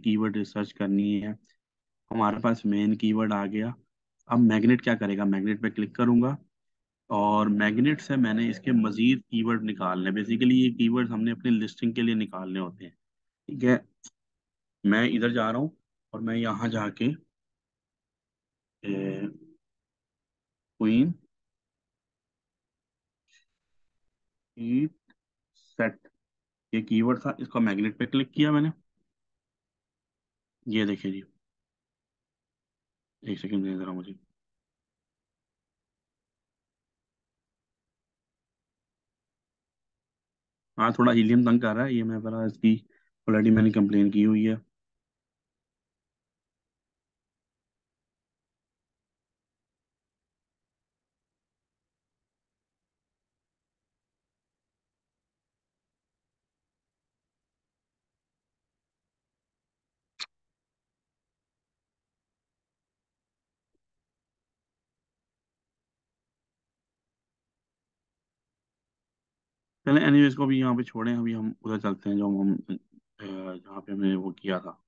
keyword research करनी है हमारे पास मेन कीवर्ड आ गया अब मैग्नेट क्या करेगा मैग्नेट पे क्लिक करूंगा और मैग्नेट से मैंने इसके मजीद कीवर्ड निकालने बेसिकली ये कीवर्ड हमने अपने लिस्टिंग के लिए निकालने होते हैं ठीक है मैं इधर जा रहा हूँ और मैं यहाँ जाके क्वीन सेट ये कीवर्ड था इसको मैग्नेट पे क्लिक किया मैंने ये देखिए जी एक सेकंड दें जरा मुझे हाँ थोड़ा हीलियम तंग कर रहा है ये मैं बड़ा इसकी ऑलरेडी मैंने कंप्लेन की हुई है चले एनीवेज को भी यहाँ पे छोड़े अभी हम उधर चलते हैं जो हम जहाँ पे हमने वो किया था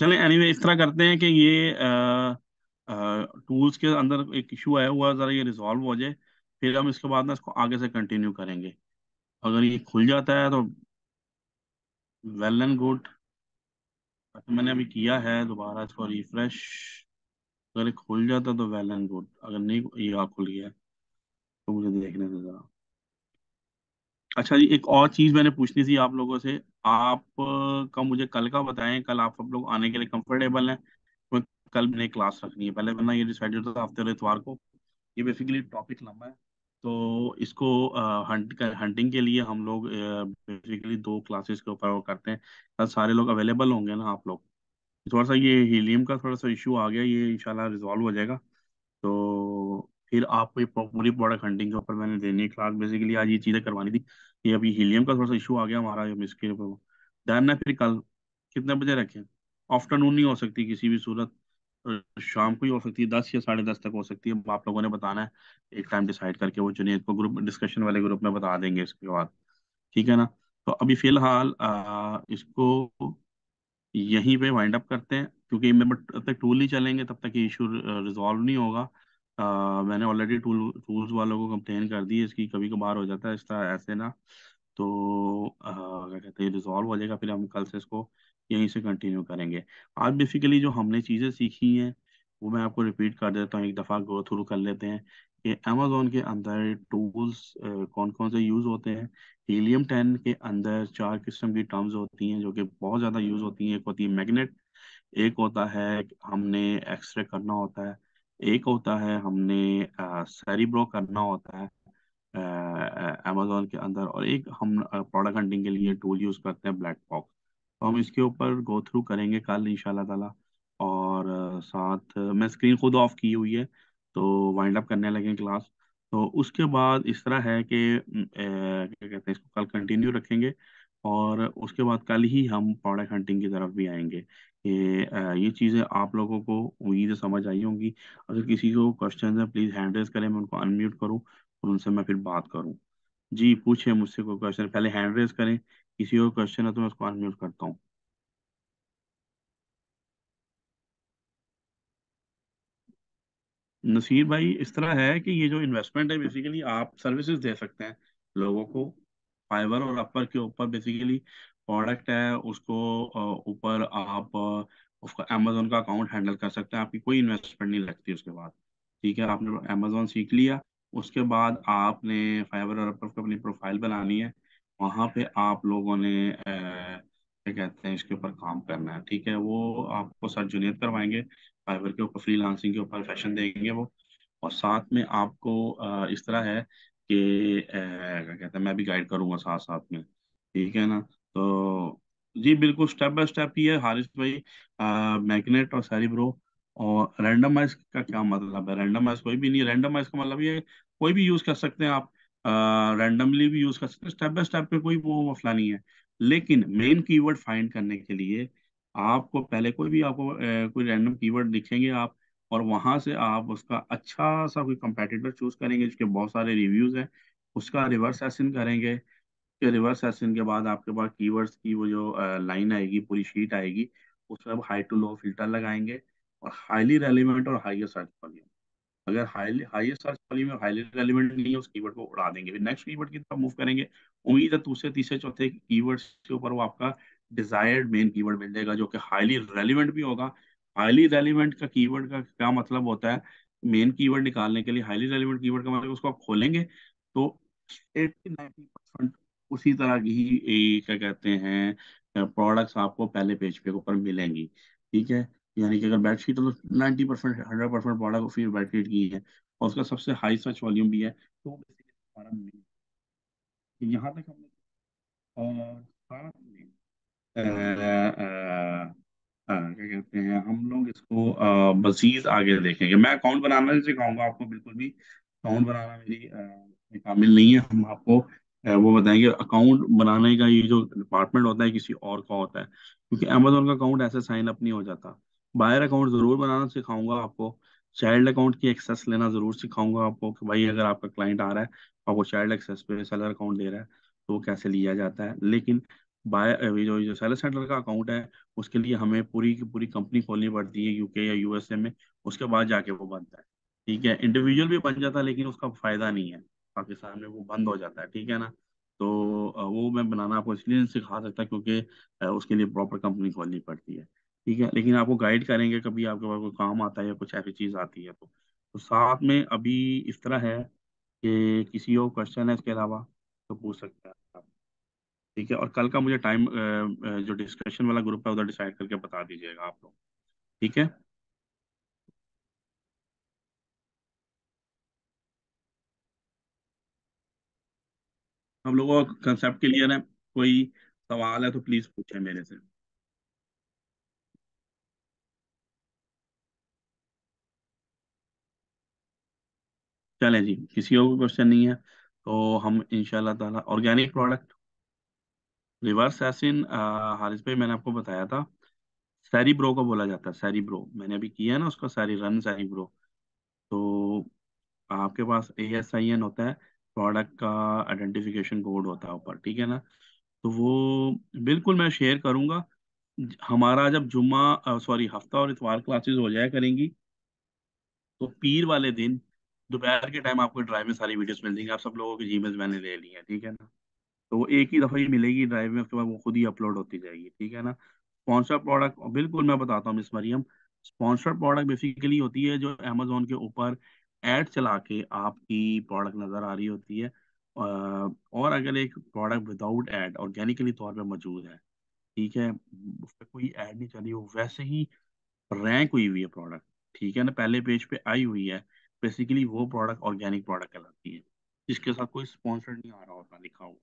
चले एनी anyway, इस तरह करते हैं कि ये टूल्स के अंदर एक इशू आया हुआ ज़रा ये रिजॉल्व हो जाए फिर हम इसके बाद ना इसको आगे से कंटिन्यू करेंगे अगर ये खुल जाता है तो वेल एंड गुड मैंने अभी किया है दोबारा इसको रिफ्रेश अगर ये खुल जाता तो वेल एंड गुड अगर नहीं ये खुल गया तो मुझे देखने से ज़रा अच्छा जी एक और चीज मैंने पूछनी थी आप लोगों से आप का मुझे कल का बताएं कल आप सब लोग आने के लिए कंफर्टेबल हैं तो कल मैंने क्लास रखनी है पहले वरना ये डिसाइडेड था हफ्ते और इतवार को ये बेसिकली टॉपिक लंबा है तो इसको हंट कर हंटिंग के लिए हम लोग बेसिकली दो क्लासेस के ऊपर करते हैं कल सारे लोग अवेलेबल होंगे ना आप लोग थोड़ा सा ये हीलियम का थोड़ा सा इशू आ गया ये इनशाला रिजॉल्व हो जाएगा तो फिर आपको ये पूरी प्रोडक्ट हंडिंग के ऊपर मैंने देनी है क्लास बेसिकली आज ये चीज़ें करवानी थी ये अभी हीलियम का थोड़ा सा इशू आ गया हमारा इसके ऊपर ध्यान ना फिर कल कितने बजे रखें आफ्टरनून नहीं हो सकती किसी भी सूरत शाम को ही हो सकती है दस या साढ़े दस तक हो सकती है आप लोगों ने बताना है एक टाइम डिसाइड करके वो चुनिए इसको ग्रुप डिस्कशन वाले ग्रुप में बता देंगे इसके बाद ठीक है ना तो अभी फिलहाल इसको यहीं पे वाइंड अप करते हैं क्योंकि मैं तब तक टूल ही चलेंगे तब तक ये इशू रिजॉल्व नहीं होगा मैंने ऑलरेडी टूल टूल्स वालों को कंप्लेन कर दी है इसकी कभी कभार हो जाता है इसका ऐसे ना तो क्या कहते हैं रिजॉल्व हो जाएगा फिर हम कल से इसको यहीं से कंटिन्यू करेंगे आज बेसिकली जो हमने चीज़ें सीखी हैं वो मैं आपको रिपीट कर देता हूँ एक दफ़ा गो थ्रू कर लेते हैं कि अमेजोन के अंदर टूल्स कौन कौन से यूज़ होते हैं हीलियम टेन के अंदर चार किस्म की टर्म्स होती हैं जो कि बहुत ज़्यादा यूज़ होती हैं एक होती है मैगनेट एक होता है हमने एक्सरे करना होता है एक होता है हमने सेरिब्रो करना होता है अमेजोन के अंदर और एक हम प्रोडक्ट हंटिंग के लिए टूल यूज़ करते हैं ब्लैक बॉक्स तो हम इसके ऊपर गो थ्रू करेंगे कल इनशाला ताला और साथ मैं स्क्रीन खुद ऑफ की हुई है तो वाइंड अप करने लगे क्लास तो उसके बाद इस तरह है कि क्या कहते हैं इसको कल कंटिन्यू रखेंगे और उसके बाद कल ही हम प्रोडक्ट हंटिंग की तरफ भी आएंगे कि ये चीज़ें आप लोगों को उम्मीद समझ आई होंगी अगर किसी को क्वेश्चन है प्लीज़ हैंड रेस करें मैं उनको अनम्यूट करूँ और उनसे मैं फिर बात करूँ जी पूछे मुझसे कोई क्वेश्चन पहले हैंड रेस करें किसी को क्वेश्चन है तो मैं उसको अनम्यूट करता हूँ नसीर भाई इस तरह है कि ये जो इन्वेस्टमेंट है बेसिकली आप सर्विसेज दे सकते हैं लोगों को फाइबर और अपर के ऊपर बेसिकली प्रोडक्ट है उसको ऊपर आप उसका अमेजोन का अकाउंट हैंडल कर सकते हैं आपकी कोई इन्वेस्टमेंट नहीं लगती उसके बाद ठीक है आपने अमेजोन सीख लिया उसके बाद आपने फाइबर और अपनी प्रोफाइल बनानी है वहाँ पे आप लोगों ने क्या कहते हैं इसके ऊपर काम करना है ठीक है वो आपको सर जूनियर करवाएंगे फाइबर के ऊपर फ्री लांसिंग के ऊपर फैशन देंगे वो और साथ में आपको इस तरह है कि क्या कहते हैं मैं भी गाइड करूँगा साथ साथ में ठीक है ना तो जी बिल्कुल स्टेप बाय स्टेप ही है हारिस भाई मैग्नेट और सारी ब्रो और रैंडमाइज का क्या मतलब है रैंडमाइज कोई भी नहीं रैंडमाइज का मतलब ये कोई भी यूज कर सकते हैं आप रैंडमली भी यूज कर सकते हैं स्टेप बाय स्टेप पे कोई वो मसला नहीं है लेकिन मेन कीवर्ड फाइंड करने के लिए आपको पहले कोई भी आपको ए, कोई रैंडम कीवर्ड दिखेंगे आप और वहां से आप उसका अच्छा सा कोई कंपेटिटर चूज करेंगे जिसके बहुत सारे रिव्यूज हैं उसका रिवर्स एसिन करेंगे उसके रिवर्स एसिन के बाद आपके पास कीवर्ड्स की वो जो लाइन आएगी पूरी शीट आएगी उसमें आप हाई टू लो फिल्टर लगाएंगे और हाईली रेलिवेंट और हाइयर सर्च वॉल्यूम अगर हाईली हाइयर सर्च वॉल्यूम और हाईली रेलिवेंट नहीं है उस कीवर्ड को उड़ा देंगे नेक्स्ट कीवर्ड की तरफ मूव करेंगे उम्मीद है दूसरे तीसरे चौथे कीवर्ड्स के ऊपर वो आपका डिजायर्ड मेन कीवर्ड मिल जाएगा जो कि हाईली रेलिवेंट भी होगा हाईली रेलिवेंट का कीवर्ड का क्या मतलब होता है मेन कीवर्ड निकालने के लिए हाईली रेलिवेंट कीवर्ड का मतलब उसको आप खोलेंगे तो एट्टी नाइनटी परसेंट उसी तरह की ही क्या कहते हैं प्रोडक्ट्स आपको पहले पेज पे ऊपर मिलेंगी ठीक है यानी कि अगर बेडशीट है तो ninety percent hundred percent product फिर बेडशीट की है और उसका सबसे हाई सर्च वॉल्यूम भी है तो, तो यहाँ तक हमने क्या कहते हैं हम लोग इसको मजीद आगे देखेंगे मैं अकाउंट बनाना जैसे कहूँगा आपको बिल्कुल भी अकाउंट बनाना मेरी कामिल नहीं है हम आपको वो बताएंगे अकाउंट बनाने का ये जो डिपार्टमेंट होता है किसी और का होता है क्योंकि अमेजोन का अकाउंट ऐसे साइन अप नहीं हो जाता बायर अकाउंट ज़रूर बनाना सिखाऊंगा आपको चाइल्ड अकाउंट की एक्सेस लेना ज़रूर सिखाऊंगा आपको कि भाई अगर आपका क्लाइंट आ रहा है आपको चाइल्ड एक्सेस पे सेलर अकाउंट दे रहा है तो वो कैसे लिया जाता है लेकिन बायर जो जो सेलर सेंटर का अकाउंट है उसके लिए हमें पूरी की पूरी कंपनी खोलनी पड़ती है यूके या यूएसए में उसके बाद जाके वो बनता है ठीक है इंडिविजुअल भी बन जाता है लेकिन उसका फ़ायदा नहीं है पाकिस्तान में वो बंद हो जाता है ठीक है ना तो वो मैं बनाना आपको इसलिए नहीं सिखा सकता क्योंकि उसके लिए प्रॉपर कंपनी खोलनी पड़ती है ठीक है लेकिन आपको गाइड करेंगे कभी आपके पास कोई काम आता है या कुछ ऐसी चीज़ आती है तो, तो साथ में अभी इस तरह है कि किसी और क्वेश्चन है इसके अलावा तो पूछ सकते हैं आप ठीक है और कल का मुझे टाइम जो डिस्कशन वाला ग्रुप है उधर डिसाइड करके बता दीजिएगा आप लोग ठीक है हम लोगों का कंसेप्ट क्लियर है कोई सवाल है तो प्लीज पूछे मेरे से चले जी किसी और को क्वेश्चन नहीं है तो हम इनशाला ताला organic product reverse ASIN Haris भाई मैंने आपको बताया था सैरी ब्रो को बोला जाता है सैरी ब्रो मैंने अभी किया ना उसका सैरी रन सैरी ब्रो तो आपके पास ए एस आई एन होता है प्रोडक्ट का आइडेंटिफिकेशन कोड होता है ऊपर ठीक है ना तो वो बिल्कुल मैं शेयर करूंगा हमारा जब जुम्मा सॉरी हफ्ता और इतवार क्लासेस हो जाया करेंगी तो पीर वाले दिन दोपहर के टाइम आपको ड्राइव में सारी वीडियोस मिल जाएंगी आप सब लोगों के जीमेल्स मैंने ले ली है ठीक है ना तो वो एक ही दफ़ा ही मिलेगी ड्राइव में उसके बाद वो खुद ही अपलोड होती जाएगी ठीक है ना स्पॉन्सर प्रोडक्ट बिल्कुल मैं बताता हूँ miss Mariam sponsor product basically होती है जो अमेजोन के ऊपर एड चला के आपकी प्रोडक्ट नज़र आ रही होती है और अगर एक प्रोडक्ट विदाउट ऐड ऑर्गेनिकली तौर पे मौजूद है ठीक है उस पर कोई ऐड नहीं चली हो वैसे ही रैंक हुई हुई है प्रोडक्ट ठीक है ना पहले पेज पे आई हुई है बेसिकली वो प्रोडक्ट ऑर्गेनिक प्रोडक्ट कहलाती है जिसके साथ कोई स्पॉन्सर्ड नहीं आ रहा होता लिखा हुआ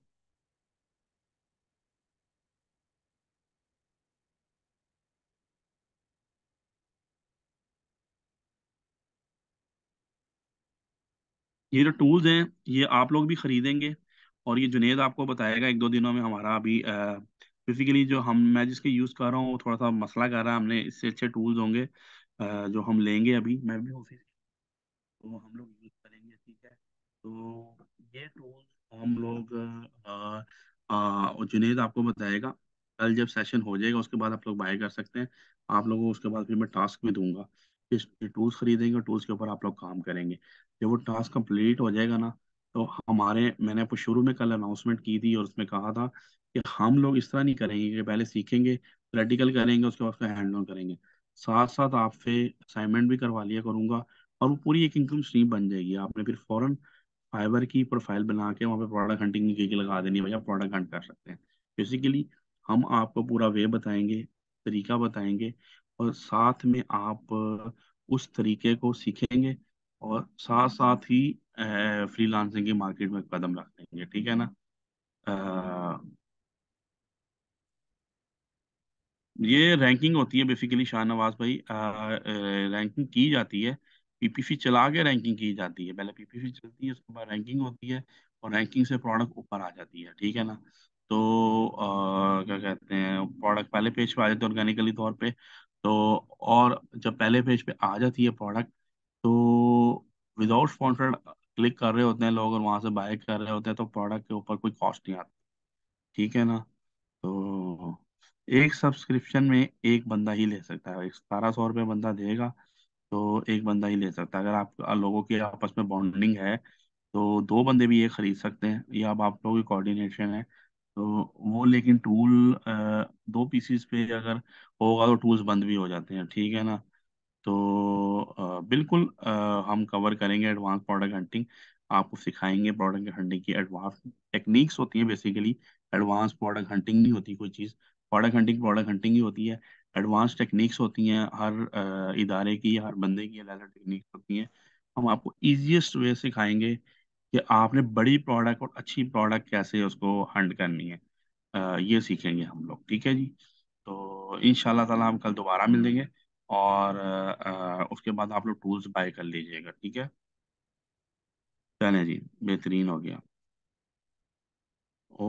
ये जो टूल्स हैं ये आप लोग भी खरीदेंगे और ये जुनेद आपको बताएगा एक दो दिनों में हमारा अभी बेसिकली जो हम मैं जिसके यूज़ कर रहा हूँ वो थोड़ा सा मसला कर रहा है हमने इससे अच्छे टूल्स होंगे जो हम लेंगे अभी मैं भी ऑफिस तो हम लोग यूज़ करेंगे ठीक है तो ये टूल हम लोग जुनेद आपको बताएगा कल जब सेशन हो जाएगा उसके बाद आप लोग बाय कर सकते हैं आप लोगों को उसके बाद फिर मैं टास्क भी दूंगा टूल्स खरीदेंगे और टूल्स के ऊपर आप लोग काम करेंगे जब वो टास्क कंप्लीट हो जाएगा ना तो हमारे मैंने आपको शुरू में कल अनाउंसमेंट की थी और उसमें कहा था कि हम लोग इस तरह नहीं करेंगे कि पहले सीखेंगे प्रैक्टिकल करेंगे उसके बाद उसका हैंड ऑन करेंगे साथ साथ आपसे असाइनमेंट भी करवा लिया करूंगा और वो पूरी एक इनकम स्ट्रीम बन जाएगी आपने फिर फॉरन फाइबर की प्रोफाइल बना के वहाँ पे प्रोडक्ट हंटिंग की लगा देनी भैया प्रोडक्ट हंट कर सकते हैं बेसिकली हम आपको पूरा वे बताएंगे तरीका बताएंगे और साथ में आप उस तरीके को सीखेंगे और साथ साथ ही फ्रीलांसिंग की मार्केट में कदम रख देंगे ठीक है ना आ, ये रैंकिंग होती है बेसिकली शाहनवाज भाई आ, आ, रैंकिंग की जाती है पीपीसी चला के रैंकिंग की जाती है पहले पीपीसी चलती है उसके बाद रैंकिंग होती है और रैंकिंग से प्रोडक्ट ऊपर आ जाती है ठीक है ना तो आ, क्या कहते हैं प्रोडक्ट पहले पेज पे आ जाते हैं ऑर्गेनिकली तौर पे तो और जब पहले पेज पे आ जाती है प्रोडक्ट तो विदाउट स्पॉन्सर्ड क्लिक कर रहे होते हैं लोग और वहाँ से बाय कर रहे होते हैं तो प्रोडक्ट के ऊपर कोई कॉस्ट नहीं आती ठीक है ना तो एक सब्सक्रिप्शन में एक बंदा ही ले सकता है सतारह सौ रुपये बंदा देगा तो एक बंदा ही ले सकता है अगर आप लोगों की आपस में बॉन्डिंग है तो दो बंदे भी ये खरीद सकते हैं या अब आप लोगों की कोऑर्डिनेशन है तो वो लेकिन टूल दो पीसीस पे अगर होगा तो टूल्स बंद भी हो जाते हैं ठीक है ना तो बिल्कुल हम कवर करेंगे एडवांस प्रोडक्ट हंटिंग आपको सिखाएंगे प्रोडक्ट हंटिंग की एडवांस टेक्निक्स होती है बेसिकली एडवांस प्रोडक्ट हंटिंग नहीं होती कोई चीज़ प्रोडक्ट हंटिंग प्रोडक्ट हंटिंग ही होती है एडवांस टेक्निक्स होती हैं हर इदारे की हर बंदे की अलग अलग टेक्निक्स होती हैं हम आपको ईजिएस्ट वे सिखाएंगे कि आपने बड़ी प्रोडक्ट और अच्छी प्रोडक्ट कैसे उसको हंड करनी है ये सीखेंगे हम लोग ठीक है जी तो इन ताला हम कल दोबारा मिलेंगे और उसके बाद आप लोग टूल्स बाय कर लीजिएगा ठीक है चले जी बेहतरीन हो गया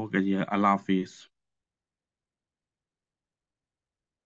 ओके जी अल्लाह हाफिज़